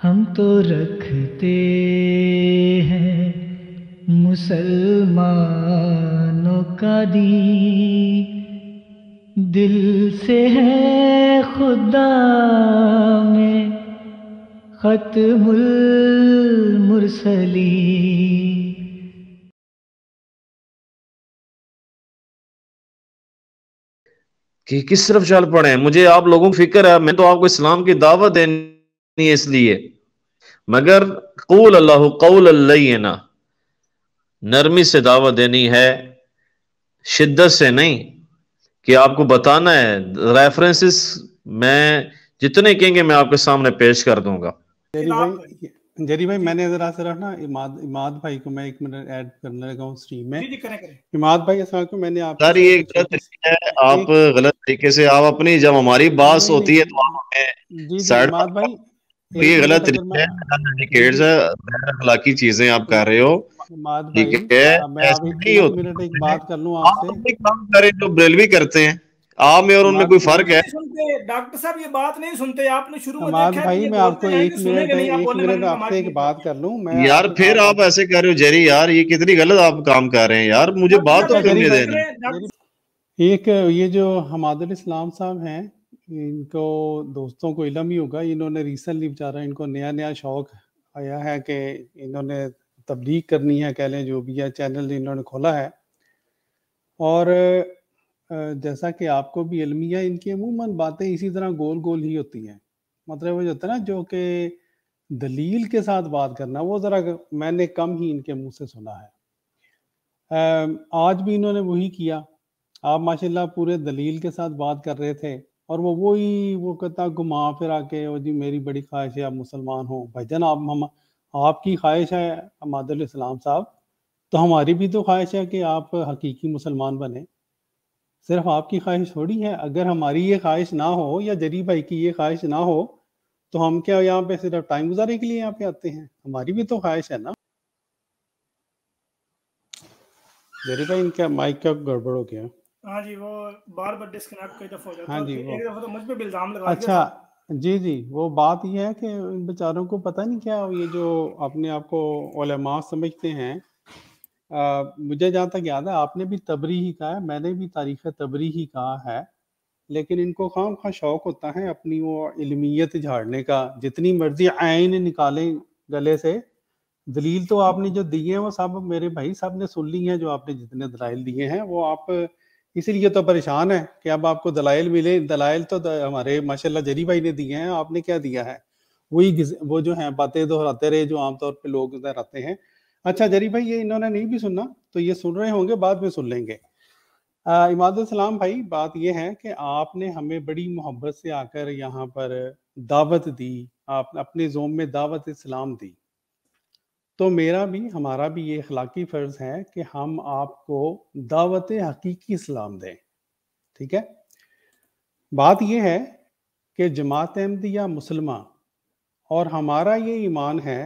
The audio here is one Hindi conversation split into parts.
हम तो रखते हैं मुसलमानों का दी दिल से है खुदा में खत्मुल मुरसली कि किस तरफ चल पड़े मुझे आप लोगों की फिक्र है मैं तो आपको इस्लाम की दावत देने नहीं इसलिए मगर कौल अल्लाह कौल अल्ला नरमी से दावा देनी है शिद्दत से नहीं कि आपको बताना है रेफरेंसेस मैं जितने कहेंगे मैं आपके सामने पेश कर दूंगा जरी भाई मैंने जरा सरा ना इमाद इमाद भाई को मैं एक मिनट ऐड करने लगा हूँ स्ट्रीम में इमाद भाई को मैंने आप सर ये गलत है आप गलत तरीके से आप अपनी जब हमारी बात होती है तो आप जी जी इमाद भाई ये गलत अखलाकी चीजें आप कर रहे हो ठीक है हाँ, मैं मिनट एक बात कर लूं आपसे काम करें जो ब्रेलवी करते हैं आप में और उनमें कोई फर्क है डॉक्टर साहब ये बात नहीं सुनते आपने शुरू में देखा भाई मैं आपको एक मिनट एक मिनट आपसे एक बात कर लूं मैं यार फिर आप ऐसे कर रहे हो जेरी यार ये कितनी गलत आप काम कर रहे हैं यार मुझे बात तो करने देना एक ये जो हमादुल इस्लाम साहब हैं इनको दोस्तों को इलम ही होगा इन्होंने रिसेंटली बेचारा इनको नया नया शौक आया है कि इन्होंने तबलीग करनी है कह लें जो भी है चैनल इन्होंने खोला है और जैसा कि आपको भी इलमी है इनकी अमूमन बातें इसी तरह गोल गोल ही होती हैं मतलब वो जो होता है ना जो कि दलील के साथ बात करना वो ज़रा मैंने कम ही इनके मुंह से सुना है आज भी इन्होंने वही किया आप माशाल्लाह पूरे दलील के साथ बात कर रहे थे और वो वही वो कहता घुमा फिर आके वो जी मेरी बड़ी ख्वाहिश है आप मुसलमान हो भाईजान आप हम आपकी ख्वाहिश है मादल इस्लाम साहब तो हमारी भी तो ख्वाहिश है कि आप हकीकी मुसलमान बने सिर्फ आपकी ख्वाहिश थोड़ी है अगर हमारी ये ख्वाहिश ना हो या जरी भाई की ये ख्वाहिश ना हो तो हम क्या यहाँ पे सिर्फ टाइम गुजारने के लिए यहाँ पे आते हैं हमारी भी तो ख्वाहिश है ना जरी भाई इनका माइक का गड़बड़ हो गया हाँ जी वो बार बार डिस्कनेक्ट कई दफा हो जाता हाँ जी एक दफा तो मुझ पे भी इल्जाम लगा अच्छा जी जी वो बात यह है कि इन बेचारों को पता नहीं क्या ये जो अपने आप को ओलमा समझते हैं आ, मुझे जहाँ तक याद है आपने भी तबरी ही कहा है मैंने भी तारीख तबरी ही कहा है लेकिन इनको खाम खा शौक होता है अपनी वो इलमियत झाड़ने का जितनी मर्जी आयन निकालें गले से दलील तो आपने जो दी है वो सब मेरे भाई साहब ने सुन ली है जो आपने जितने दलाइल दिए हैं वो आप इसीलिए तो परेशान है कि अब आपको दलाइल मिले दलाइल तो हमारे माशाल्लाह जरी भाई ने दिए हैं आपने क्या दिया है वही वो जो है बातें दोहराते रहे जो आमतौर पर लोग दोहराते हैं अच्छा जरी भाई ये इन्होंने नहीं भी सुनना तो ये सुन रहे होंगे बाद में सुन लेंगे सलाम भाई बात यह है कि आपने हमें बड़ी मोहब्बत से आकर यहाँ पर दावत दी आप अपने जोम में दावत इस्लाम दी तो मेरा भी हमारा भी ये अखलाकी फ़र्ज़ है कि हम आपको दावत हकीकी इस्लाम दें ठीक है बात यह है कि जमात अहमदिया मुसलमा और हमारा ये ईमान है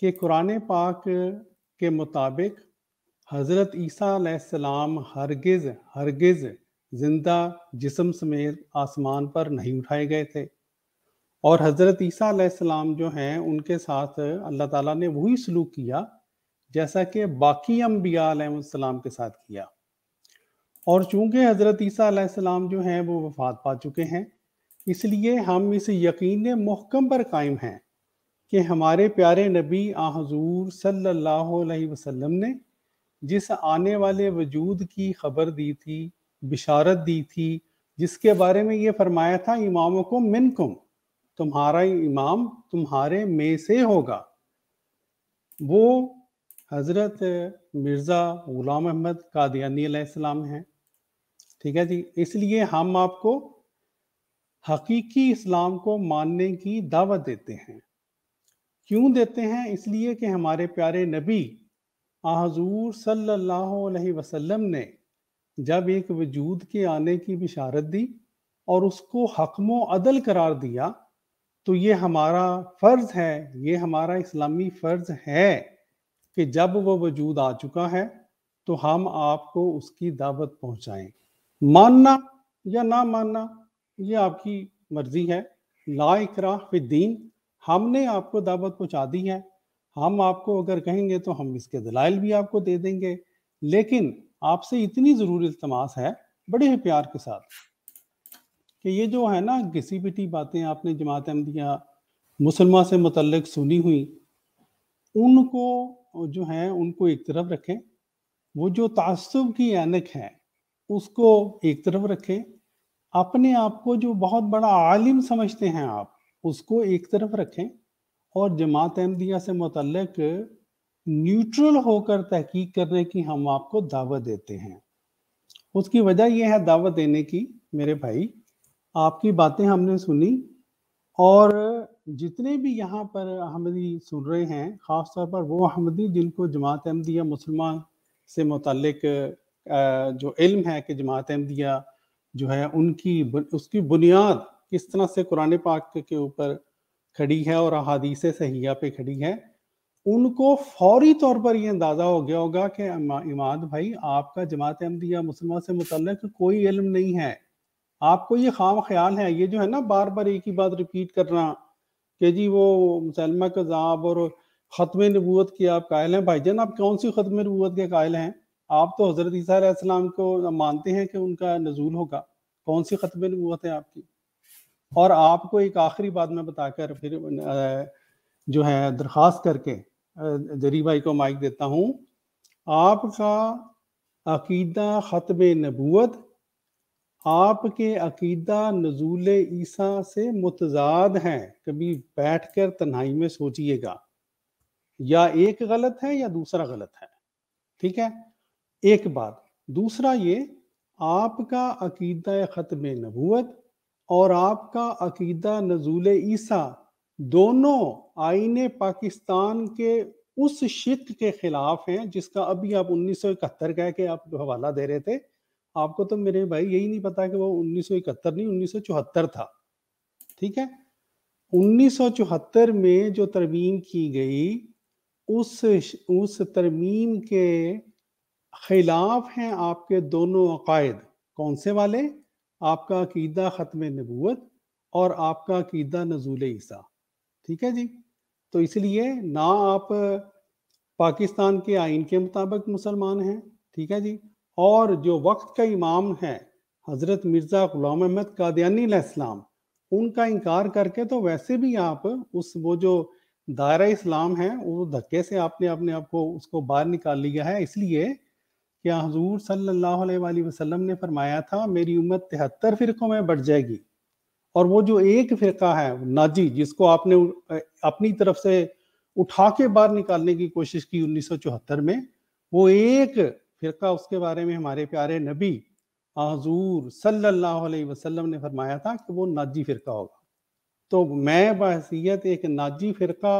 कि कुरान पाक के मुताबिक हज़रत ईसीम हरगिज़ हरगिज़ ज़िंदा जिसम समेत आसमान पर नहीं उठाए गए थे और हज़रत ईसीम जो हैं उनके साथ अल्लाह ताला ने वही सलूक किया जैसा कि बाकी अम्बिया के साथ किया और चूंकि हज़रत ईसीम जो हैं वो वफात पा चुके हैं इसलिए हम इस यकीन महकम पर कायम हैं कि हमारे प्यारे नबी हजूर सल्लल्लाहु अलैहि वसल्लम ने जिस आने वाले वजूद की खबर दी थी बिशारत दी थी जिसके बारे में ये फरमाया था इमामों को मिनकुम तुम्हारा इमाम तुम्हारे में से होगा वो हज़रत मिर्ज़ा ग़ुलाम अहमद कादियानी अलैहिस्सलाम हैं ठीक है जी इसलिए हम आपको हकीकी इस्लाम को मानने की दावत देते हैं क्यों देते हैं इसलिए कि हमारे प्यारे नबी आजूर सल्लल्लाहु अलैहि वसल्लम ने जब एक वजूद के आने की बिशारत दी और उसको हकमो अदल करार दिया तो ये हमारा फ़र्ज़ है ये हमारा इस्लामी फ़र्ज़ है कि जब वो वजूद आ चुका है तो हम आपको उसकी दावत पहुँचाएँ मानना या ना मानना ये आपकी मर्ज़ी है ला फिर दीन हमने आपको दावत पहुँचा दी है हम आपको अगर कहेंगे तो हम इसके दलाइल भी आपको दे देंगे लेकिन आपसे इतनी ज़रूर इल्तमास है बड़े ही प्यार के साथ कि ये जो है ना किसी पिटी बातें आपने जमात अहमदिया मुसलमान से मुतल सुनी हुई उनको जो है उनको एक तरफ रखें वो जो तसब की एनक है उसको एक तरफ रखें अपने आप को जो बहुत बड़ा आलिम समझते हैं आप उसको एक तरफ रखें और जमात अहमदिया से मुतल न्यूट्रल होकर तहकीक करने की हम आपको दावत देते हैं उसकी वजह यह है दावत देने की मेरे भाई आपकी बातें हमने सुनी और जितने भी यहाँ पर अहमदी सुन रहे हैं ख़ास तौर पर वो अहमदी जिनको जमात अहमदिया मुसलमान से मुतलक जो इल्म है कि जमात अहमदिया जो है उनकी उसकी बुनियाद किस तरह से कुरान पाक के ऊपर खड़ी है और अहादीस सहिया पे खड़ी है उनको फौरी तौर पर यह अंदाज़ा हो गया होगा कि इमाद भाई आपका जमात अहमदिया मुसलमान से मुतल कोई इल्म नहीं है आपको ये खाम ख्याल है ये जो है ना बार बार एक ही बात रिपीट करना कि जी वो मुसलमा कजाब और ख़त्म नबूत के आप कायल हैं भाई जान आप कौन सी ख़त्म नबूत के कायल हैं आप तो हज़रत ईसीम को मानते हैं कि उनका नजूल होगा कौन सी ख़त्म नबूत है आपकी और आपको एक आखिरी बात मैं बताकर फिर जो है दरख्वास्त करके जरी भाई को माइक देता हूँ आपका अकीदा ख़त्म नबूत आपके अकीदा नजूल ईसा से मुतजाद हैं कभी बैठ कर तन्हाई में सोचिएगा या एक गलत है या दूसरा गलत है ठीक है एक बात दूसरा ये आपका अकीदा ख़त्म नबूत और आपका अकीदा नजूल ईसा दोनों आईने पाकिस्तान के उस शिक के खिलाफ हैं जिसका अभी आप उन्नीस सौ इकहत्तर कह के आप हवाला दे रहे थे आपको तो मेरे भाई यही नहीं पता कि वो 1971 नहीं 1974 था ठीक है 1974 में जो तरमीम की गई उस उस तरमीम के खिलाफ हैं आपके दोनों अकायद कौन से वाले आपका अकीदा ख़त्म नबूत और आपका अकीदा नजूल ईसा ठीक है जी तो इसलिए ना आप पाकिस्तान के आइन के मुताबिक मुसलमान हैं ठीक है जी और जो वक्त का इमाम है हज़रत मिर्ज़ा ग़ुलाम अहमद कादयानीसलाम उनका इनकार करके तो वैसे भी आप उस वो जो दायरा इस्लाम है वो धक्के से आपने अपने आप को उसको बाहर निकाल लिया है इसलिए कि हजूर सल्लल्लाहु वसलम ने फरमाया था मेरी उम्मत तिहत्तर फिरकों में बढ़ जाएगी और वो जो एक फिरका है नाजी जिसको आपने अपनी तरफ से उठा के बाहर निकालने की कोशिश की 1974 में वो एक फ़िरका उसके बारे में हमारे प्यारे नबी हजूर सल्लल्लाहु अलैहि वसल्लम ने फरमाया था कि वो नाजी फ़िरका होगा तो मैं बहसीत एक नाजी फ़िरका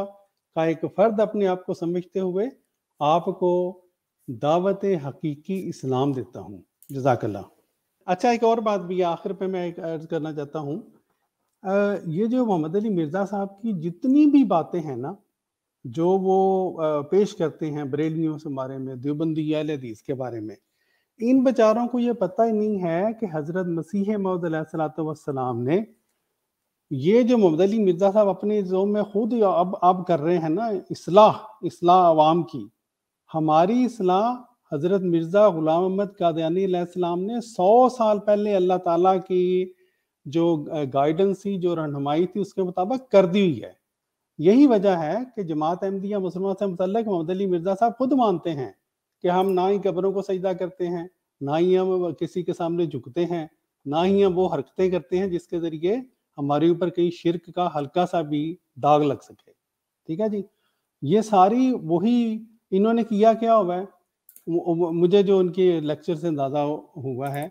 का एक फ़र्द अपने आप को समझते हुए आपको दावत हकीकी इस्लाम देता हूँ जजाकल्ला अच्छा एक और बात भी आखिर पे मैं एक अर्ज करना चाहता हूँ ये जो मोहम्मद अली मिर्ज़ा साहब की जितनी भी बातें हैं ना जो वो पेश करते हैं बरेलियों के बारे में देवबंदी के बारे में इन बेचारों को ये पता ही नहीं है कि हज़रत मसीह मौदलाम ने ये जो अली मिर्ज़ा साहब अपने जोम में खुद अब अब कर रहे हैं ना इसलाह इसलाह आवाम की हमारी इसलाह हज़रत मिर्ज़ा ग़ुलाम अहमद कादयानीम ने सौ साल पहले अल्लाह ताला की जो गाइडेंस थी जो रहनुमाई थी उसके मुताबिक कर दी हुई है यही वजह है कि जमात अहमदिया मुसलमान से मतलब मोहम्मद अली मिर्ज़ा साहब खुद मानते हैं कि हम ना ही कब्रों को सजदा करते हैं ना ही हम किसी के सामने झुकते हैं ना ही हम वो हरकतें करते हैं जिसके ज़रिए हमारे ऊपर कहीं शिरक का हल्का सा भी दाग लग सके ठीक है जी ये सारी वही इन्होंने किया क्या हुआ है मुझे जो उनके लेक्चर से अंदाज़ा हुआ है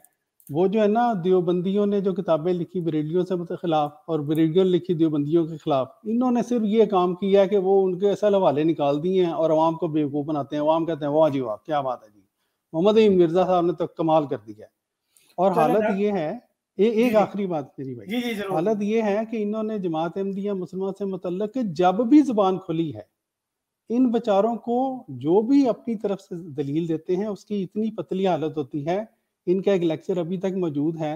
वो जो है ना देवबंदियों ने जो किताबें लिखी बरेलियों से मतलब खिलाफ और बरेलियों लिखी देवबंदियों के खिलाफ इन्होंने सिर्फ ये काम किया कि वो उनके असल हवाले निकाल दिए हैं और आवाम को बेवकूफ़ बनाते हैं आवाम कहते हैं वाह जी वाह क्या बात है जी मोहम्मद अली मिर्जा साहब ने तो कमाल कर दिया है और हालत ये है ए, एक आखिरी बात मेरी भाई जी, जी, हालत ये है कि इन्होंने जमात अहमदिया मुसलमान से मुतल जब भी जुबान खुली है इन बेचारों को जो भी अपनी तरफ से दलील देते हैं उसकी इतनी पतली हालत होती है इनका एक लेक्चर अभी तक मौजूद है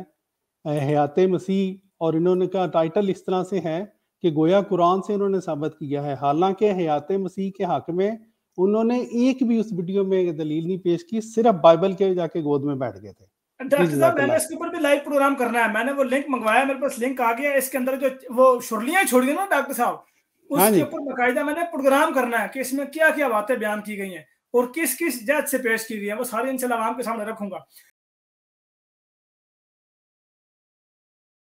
हयात मसीह और इन्होंने का टाइटल इस तरह से है कि गोया कुरान से इन्होंने साबित किया है हालांकि हयात मसीह के हक में उन्होंने एक भी उस वीडियो में दलील नहीं पेश की सिर्फ बाइबल के जाके गोद में बैठ गए थे मैंने इसके ऊपर भी लाइव प्रोग्राम करना है मैंने वो लिंक मंगवाया मेरे पास लिंक आ गया इसके अंदर जो वो ना डॉक्टर साहब हाँ उसके ऊपर मैंने प्रोग्राम करना है कि इसमें क्या क्या बातें बयान की गई हैं और किस किस जज से पेश की गई है वो सारी इंशाल्लाह आवाम के सामने रखूंगा